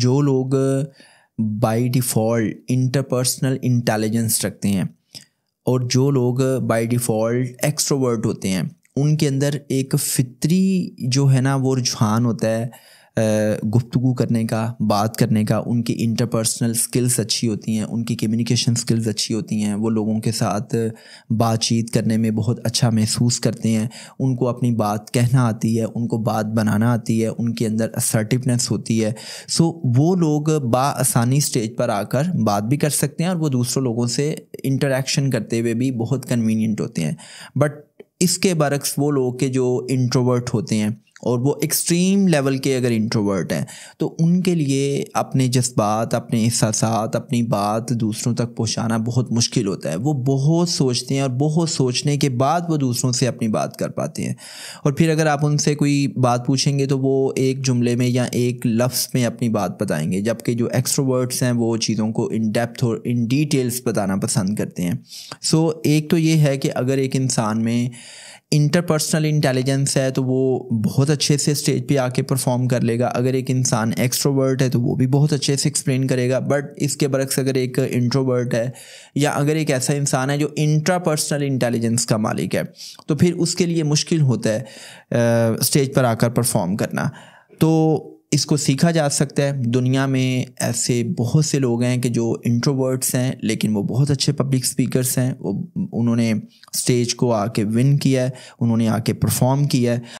जो लोग by default interpersonal intelligence रखते हैं और जो लोग बाय डिफ़ॉल्ट एक्सट्रोवर्ट होते हैं उनके अंदर एक फितरी जो है ना वो रुझान होता है गुफ्तु करने का बात करने का उनकी इंटरपर्सनल स्किल्स अच्छी होती हैं उनकी कम्युनिकेशन स्किल्स अच्छी होती हैं वो लोगों के साथ बातचीत करने में बहुत अच्छा महसूस करते हैं उनको अपनी बात कहना आती है उनको बात बनाना आती है उनके अंदर असर्टिवनेस होती है सो वो लोग बासानी स्टेज पर आकर बात भी कर सकते हैं और वो दूसरों लोगों से इंटरेक्शन करते हुए भी बहुत कन्वीनियंट होते हैं बट इसके बरक्स वो लोग के जो इंट्रोवर्ट होते हैं और वो एक्सट्रीम लेवल के अगर इंट्रोवर्ट हैं तो उनके लिए अपने जज्बात अपने एहसास अपनी बात दूसरों तक पहुंचाना बहुत मुश्किल होता है वो बहुत सोचते हैं और बहुत सोचने के बाद वो दूसरों से अपनी बात कर पाते हैं और फिर अगर आप उनसे कोई बात पूछेंगे तो वो एक जुमले में या एक लफ्ज़ में अपनी बात बताएंगे जबकि जो एक्स्ट्रोवर्ट्स हैं वो चीज़ों को इन डेप्थ और इन डिटेल्स बताना पसंद करते हैं सो एक तो ये है कि अगर एक इंसान में इंटरपर्सनल इंटेलिजेंस है तो वो बहुत अच्छे से स्टेज पे आके परफॉर्म कर लेगा अगर एक इंसान एक्सट्रोवर्ट है तो वो भी बहुत अच्छे से एक्सप्लेन करेगा बट इसके बरक्स अगर एक इंट्रोवर्ट है या अगर एक ऐसा इंसान है जो इंट्रापर्सनल इंटेलिजेंस का मालिक है तो फिर उसके लिए मुश्किल होता है स्टेज पर आकर परफॉर्म करना तो इसको सीखा जा सकता है दुनिया में ऐसे बहुत से लोग हैं कि जो इंट्रोवर्ट्स हैं लेकिन वो बहुत अच्छे पब्लिक स्पीकर्स हैं वो उन्होंने स्टेज को आके विन किया है उन्होंने आके परफॉर्म किया है